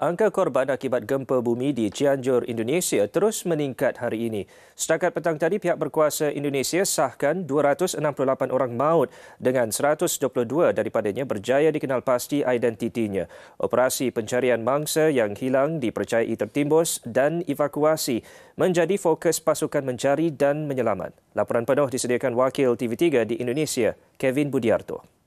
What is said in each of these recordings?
angka korban akibat gempa bumi di Cianjur, Indonesia terus meningkat hari ini. Setakat petang tadi, pihak berkuasa Indonesia sahkan 268 orang maut dengan 122 daripadanya berjaya dikenal pasti identitinya. Operasi pencarian mangsa yang hilang dipercayai tertimbus dan evakuasi menjadi fokus pasukan mencari dan menyelamat. Laporan penuh disediakan Wakil TV3 di Indonesia, Kevin Budiarto.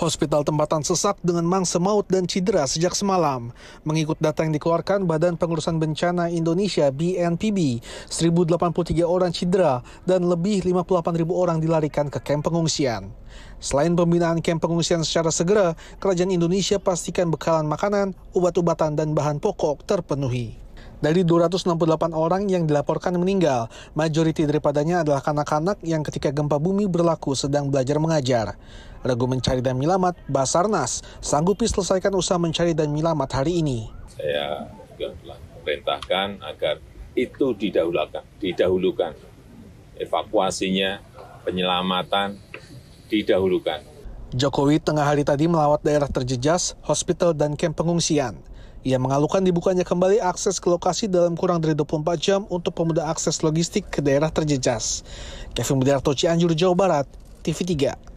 Hospital tempatan sesak dengan mangsa maut dan cedera sejak semalam. Mengikut data yang dikeluarkan Badan Pengurusan Bencana Indonesia BNPB, 1.083 orang cedera dan lebih 58.000 orang dilarikan ke kamp pengungsian. Selain pembinaan kamp pengungsian secara segera, Kerajaan Indonesia pastikan bekalan makanan, obat-obatan, dan bahan pokok terpenuhi. Dari 268 orang yang dilaporkan meninggal, majoriti daripadanya adalah kanak-kanak yang ketika gempa bumi berlaku sedang belajar mengajar. Regu mencari dan menyelamat, Basarnas sanggupi selesaikan usaha mencari dan menyelamat hari ini. Saya juga telah perintahkan agar itu didahulukan, didahulukan. Evakuasinya, penyelamatan didahulukan. Jokowi tengah hari tadi melawat daerah terjejas, hospital, dan kamp pengungsian. Ia mengalukan dibukanya kembali akses ke lokasi dalam kurang dari 24 jam untuk pemuda akses logistik ke daerah terjejas. Kevin Budiarto Cianjur, Jawa Barat, TV3.